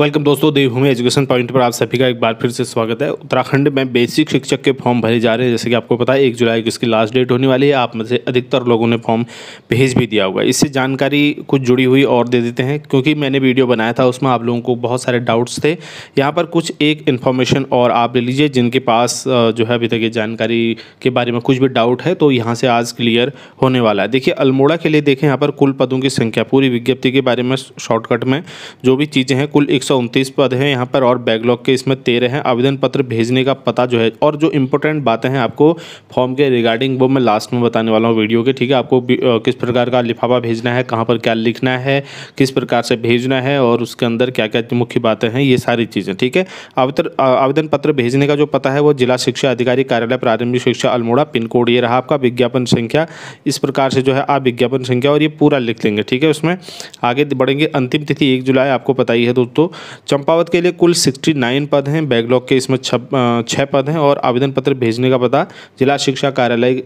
welcome दोस्तों देवभूमि education point पर आप सभी का एक बार फिर से स्वागत है उत्तराखंड में बेसिक शिक्षक के फॉर्म भरे जा रहे हैं जैसे कि आपको पता है एक जुलाई को इसकी लास्ट डेट होने वाली है आप में से अधिकतर लोगों ने फॉर्म भेज भी दिया होगा इससे जानकारी कुछ जुड़ी हुई और दे देते हैं क्योंकि मैंने वीडियो बनाया था उसमें आप लोगों को बहुत सारे डाउट्स थे यहाँ पर कुछ एक इन्फॉर्मेशन और आप ले लीजिए जिनके पास जो है अभी तक ये जानकारी के बारे में कुछ भी डाउट है तो यहाँ से आज क्लियर होने वाला है देखिए अल्मोड़ा के लिए देखें यहाँ पर कुल पदों की संख्या पूरी विज्ञप्ति के बारे में शॉर्टकट में जो भी चीज़ें हैं कुल उनतीस पद हैं यहाँ पर और बैकलॉग के इसमें तेरह हैं आवेदन पत्र भेजने का पता जो है और जो इंपॉर्टेंट बातें हैं आपको फॉर्म के रिगार्डिंग वो मैं लास्ट में बताने वाला हूँ वीडियो के ठीक है आपको किस प्रकार का लिफाफा भेजना है कहाँ पर क्या लिखना है किस प्रकार से भेजना है और उसके अंदर क्या क्या मुख्य बातें हैं ये सारी चीज़ें ठीक है आवेदन पत्र भेजने का जो पता है वो जिला शिक्षा अधिकारी कार्यालय प्रारंभिक शिक्षा अल्मोड़ा पिन कोड ये रहा आपका विज्ञापन संख्या इस प्रकार से जो है आप विज्ञापन संख्या और ये पूरा लिख लेंगे ठीक है उसमें आगे बढ़ेंगे अंतिम तिथि एक जुलाई आपको पता ही है दोस्तों चंपावत के लिए कुल 69 पद हैं बैकलॉग के इसमें छः पद हैं और आवेदन पत्र भेजने का पता जिला शिक्षा कार्यालय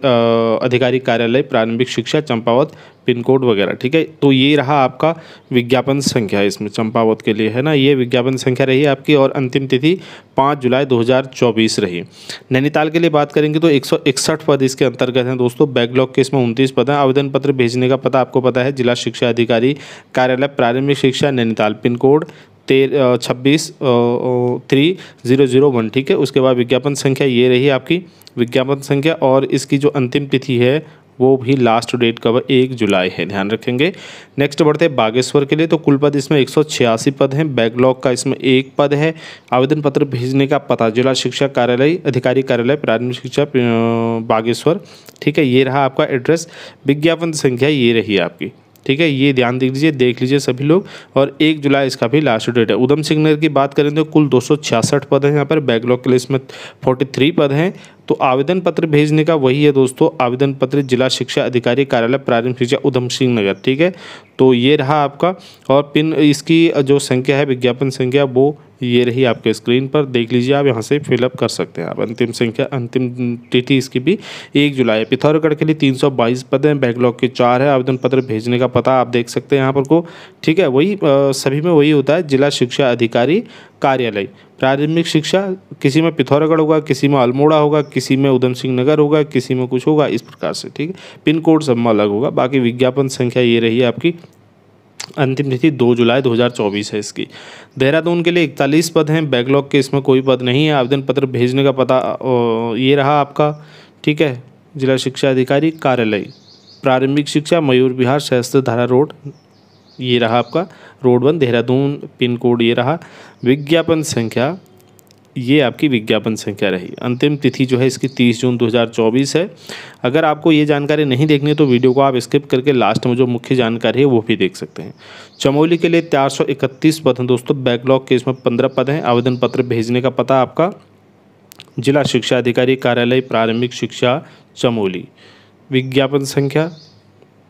अधिकारी कार्यालय प्रारंभिक शिक्षा चंपावत पिन कोड वगैरह ठीक है तो ये रहा आपका विज्ञापन संख्या इसमें चंपावत के लिए है ना ये विज्ञापन संख्या रही आपकी और अंतिम तिथि पाँच जुलाई 2024 रही नैनीताल के लिए बात करेंगे तो एक पद इसके अंतर्गत हैं दोस्तों बैकलॉग के इसमें उनतीस पद हैं आवेदन पत्र भेजने का पता आपको पता है जिला शिक्षा अधिकारी कार्यालय प्रारंभिक शिक्षा नैनीताल पिन कोड तेरह छब्बीस थ्री ज़ीरो ज़ीरो वन ठीक है उसके बाद विज्ञापन संख्या ये रही आपकी विज्ञापन संख्या और इसकी जो अंतिम तिथि है वो भी लास्ट डेट कब एक जुलाई है ध्यान रखेंगे नेक्स्ट बढ़ते हैं बागेश्वर के लिए तो कुल पद इसमें एक पद हैं बैकलॉग का इसमें एक पद है आवेदन पत्र भेजने का पता जिला शिक्षा कार्यालय अधिकारी कार्यालय प्राथमिक शिक्षा बागेश्वर ठीक है ये रहा आपका एड्रेस विज्ञापन संख्या ये रही आपकी ठीक है ये ध्यान देख लीजिए देख लीजिए सभी लोग और एक जुलाई इसका भी लास्ट डेट है उधम सिंह नगर की बात करें तो कुल दो पद हैं यहाँ पर बैकलॉग के लिए इसमें फोर्टी पद हैं तो आवेदन पत्र भेजने का वही है दोस्तों आवेदन पत्र जिला शिक्षा अधिकारी कार्यालय प्रारंभिक शिक्षा उधम सिंह नगर ठीक है तो ये रहा आपका और पिन इसकी जो संख्या है विज्ञापन संख्या वो ये रही आपके स्क्रीन पर देख लीजिए आप यहाँ से फिलअप कर सकते हैं आप अंतिम संख्या अंतिम तिथि इसकी भी एक जुलाई है पिथौरागढ़ के लिए 322 पद हैं बैकलॉग के चार है आवेदन पत्र भेजने का पता आप देख सकते हैं यहाँ पर को ठीक है वही आ, सभी में वही होता है जिला शिक्षा अधिकारी कार्यालय प्रारंभिक शिक्षा किसी में पिथौरागढ़ होगा किसी में अल्मोड़ा होगा किसी में उधम सिंह नगर होगा किसी में कुछ होगा इस प्रकार से ठीक है पिन कोड सब में अलग होगा बाकी विज्ञापन संख्या ये रही है आपकी अंतिम तिथि दो जुलाई 2024 है इसकी देहरादून के लिए इकतालीस पद हैं बैकलॉग के इसमें कोई पद नहीं है आवेदन पत्र भेजने का पता ये रहा आपका ठीक है जिला शिक्षा अधिकारी कार्यालय प्रारंभिक शिक्षा मयूर विहार सहस्त्र धारा रोड ये रहा आपका road one Dehradun pin code ये रहा विज्ञापन संख्या ये आपकी विज्ञापन संख्या रही अंतिम तिथि जो है इसकी 30 जून 2024 है अगर आपको ये जानकारी नहीं देखनी तो वीडियो को आप स्किप करके लास्ट में जो मुख्य जानकारी है वो भी देख सकते हैं चमोली के लिए 431 पद हैं दोस्तों बैकलॉग के इसमें 15 पद हैं आवेदन पत्र भेजने का पता आपका जिला शिक्षा अधिकारी कार्यालय प्रारंभिक शिक्षा चमोली विज्ञापन संख्या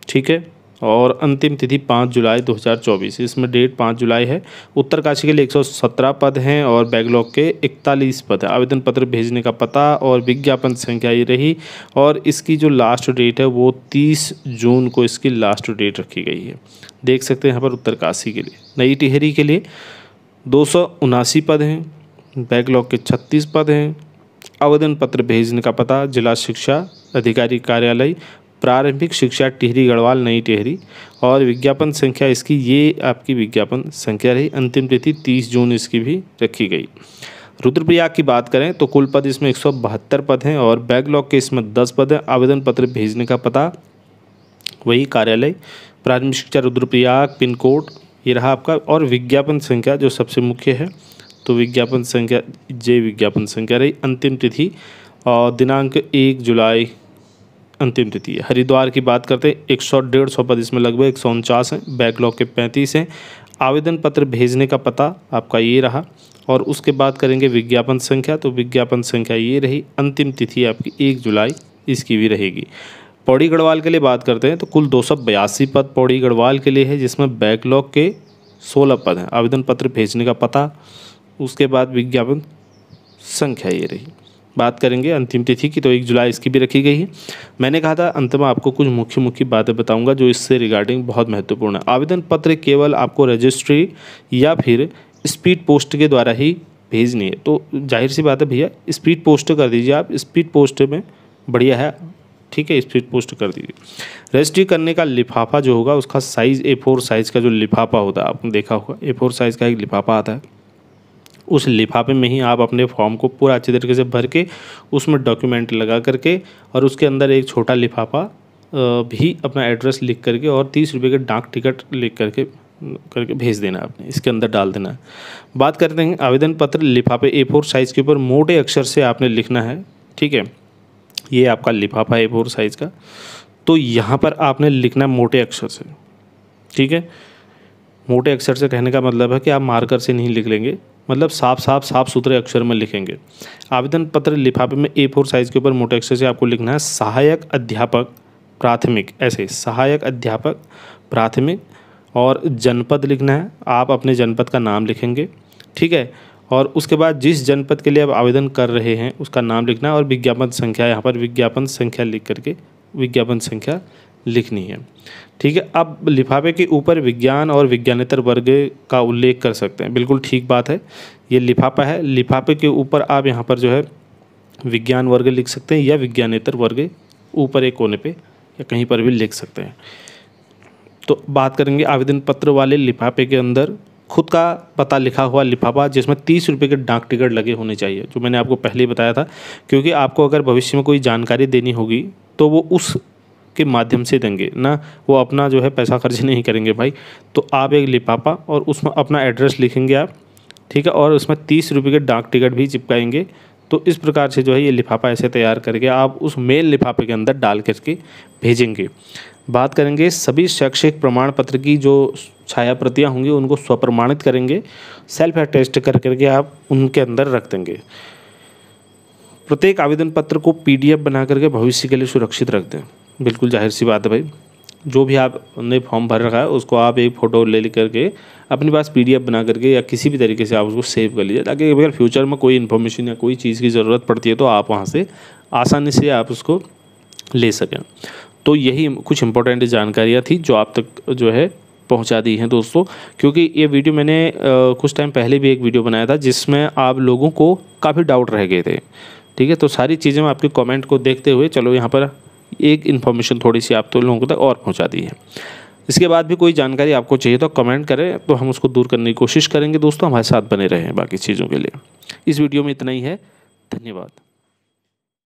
ठीक है और अंतिम तिथि पाँच जुलाई 2024 इसमें डेट पाँच जुलाई है उत्तरकाशी के लिए 117 पद हैं और बैगलॉग के 41 पद हैं आवेदन पत्र भेजने का पता और विज्ञापन संख्या ये रही और इसकी जो लास्ट डेट है वो 30 जून को इसकी लास्ट डेट रखी गई है देख सकते हैं यहाँ पर उत्तरकाशी के लिए नई टिहरी के लिए दो पद हैं बैकलॉग के छत्तीस पद हैं आवेदन पत्र भेजने का पता जिला शिक्षा अधिकारी कार्यालय प्रारंभिक शिक्षा टिहरी गढ़वाल नई टिहरी और विज्ञापन संख्या इसकी ये आपकी विज्ञापन संख्या रही अंतिम तिथि तीस जून इसकी भी रखी गई रुद्रप्रयाग की बात करें तो कुल पद इसमें एक पद हैं और बैकलॉग के इसमें दस पद हैं आवेदन पत्र भेजने का पता वही कार्यालय प्रारंभिक शिक्षा रुद्रप्रयाग पिन कोड ये रहा आपका और विज्ञापन संख्या जो सबसे मुख्य है तो विज्ञापन संख्या जय विज्ञापन संख्या रही अंतिम तिथि और दिनांक एक जुलाई अंतिम तिथि है हरिद्वार की बात करते हैं एक सौ डेढ़ सौ पद इसमें लगभग एक सौ उनचास हैं बैकलॉग के पैंतीस हैं आवेदन पत्र भेजने का पता आपका ये रहा और उसके बाद करेंगे विज्ञापन संख्या तो विज्ञापन संख्या ये रही अंतिम तिथि आपकी एक जुलाई इसकी भी रहेगी पौड़ी गढ़वाल के लिए बात करते हैं तो कुल दो पद पौड़ी गढ़वाल के लिए है जिसमें बैकलॉग के सोलह पद हैं आवेदन पत्र भेजने का पता उसके बाद विज्ञापन संख्या ये रही बात करेंगे अंतिम तिथि की तो एक जुलाई इसकी भी रखी गई है मैंने कहा था अंत में आपको कुछ मुख्य मुख्य बातें बताऊंगा जो इससे रिगार्डिंग बहुत महत्वपूर्ण है आवेदन पत्र केवल आपको रजिस्ट्री या फिर स्पीड पोस्ट के द्वारा ही भेजनी है तो जाहिर सी बात है भैया स्पीड पोस्ट कर दीजिए आप स्पीड पोस्ट में बढ़िया है ठीक है स्पीड पोस्ट कर दीजिए रजिस्ट्री करने का लिफाफा जो होगा उसका साइज़ ए फोर साइज़ का जो लिफाफा होता है आपने देखा होगा ए फोर साइज़ का एक लिफाफा आता है उस लिफाफे में ही आप अपने फॉर्म को पूरा अच्छी तरीके से भर के उसमें डॉक्यूमेंट लगा करके और उसके अंदर एक छोटा लिफाफा भी अपना एड्रेस लिख करके और तीस रुपये के डाक टिकट लिख करके करके भेज देना आपने इसके अंदर डाल देना है बात करते हैं आवेदन पत्र लिफाफे ए फोर साइज़ के ऊपर मोटे अक्षर से आपने लिखना है ठीक है ये आपका लिफाफा ए फोर साइज़ का तो यहाँ पर आपने लिखना है मोटे अक्षर से ठीक है मोटे अक्षर से कहने का मतलब है कि आप मार्कर से नहीं लिख लेंगे मतलब साफ साफ साफ सुथरे अक्षर में लिखेंगे आवेदन पत्र लिफाफे में ए फोर साइज़ के ऊपर मोटे अक्षर से आपको लिखना है सहायक अध्यापक प्राथमिक ऐसे सहायक अध्यापक प्राथमिक और जनपद लिखना है आप अपने जनपद का नाम लिखेंगे ठीक है और उसके बाद जिस जनपद के लिए आप आवेदन कर रहे हैं उसका नाम लिखना है और विज्ञापन संख्या यहाँ पर विज्ञापन संख्या लिख करके विज्ञापन संख्या लिखनी है ठीक है अब लिफाफे के ऊपर विज्ञान और विज्ञानेतर वर्ग का उल्लेख कर सकते हैं बिल्कुल ठीक बात है ये लिफाफा है लिफाफे के ऊपर आप यहाँ पर जो है विज्ञान वर्ग लिख सकते हैं या विज्ञानेतर वर्ग ऊपर एक कोने पे या कहीं पर भी लिख सकते हैं तो बात करेंगे आवेदन पत्र वाले लिफाफे के अंदर खुद का पता लिखा हुआ लिफाफा जिसमें तीस रुपये के डाक टिकट लगे होने चाहिए जो मैंने आपको पहले ही बताया था क्योंकि आपको अगर भविष्य में कोई जानकारी देनी होगी तो वो उस के माध्यम से देंगे ना वो अपना जो है पैसा खर्च नहीं करेंगे भाई तो आप एक लिफाफा और उसमें अपना एड्रेस लिखेंगे आप ठीक है और उसमें तीस रुपये के डाक टिकट भी चिपकाएंगे तो इस प्रकार से जो है ये लिफाफा ऐसे तैयार करके आप उस मेल लिफाफे के अंदर डाल करके भेजेंगे बात करेंगे सभी शैक्षिक प्रमाण पत्र की जो छाया प्रतियाँ होंगी उनको स्वप्रमाणित करेंगे सेल्फ अटेस्ट कर करके आप उनके अंदर रख देंगे प्रत्येक आवेदन पत्र को पीडीएफ बना करके भविष्य के लिए सुरक्षित रख दें बिल्कुल जाहिर सी बात है भाई जो भी आपने फॉर्म भर रखा है उसको आप एक फ़ोटो ले ले करके अपने पास पीडीएफ बना करके या किसी भी तरीके से आप उसको सेव कर लीजिए ताकि अगर फ्यूचर में कोई इन्फॉर्मेशन या कोई चीज़ की ज़रूरत पड़ती है तो आप वहाँ से आसानी से आप उसको ले सकें तो यही कुछ इंपॉर्टेंट जानकारियाँ थी जो आप तक जो है पहुंचा दी हैं दोस्तों क्योंकि ये वीडियो मैंने कुछ टाइम पहले भी एक वीडियो बनाया था जिसमें आप लोगों को काफ़ी डाउट रह गए थे ठीक है तो सारी चीज़ें मैं आपके कमेंट को देखते हुए चलो यहाँ पर एक इन्फॉर्मेशन थोड़ी सी आप तो लोगों तक और पहुँचा दी है इसके बाद भी कोई जानकारी आपको चाहिए तो कमेंट करें तो हम उसको दूर करने की कोशिश करेंगे दोस्तों हमारे साथ बने रहें बाकी चीज़ों के लिए इस वीडियो में इतना ही है धन्यवाद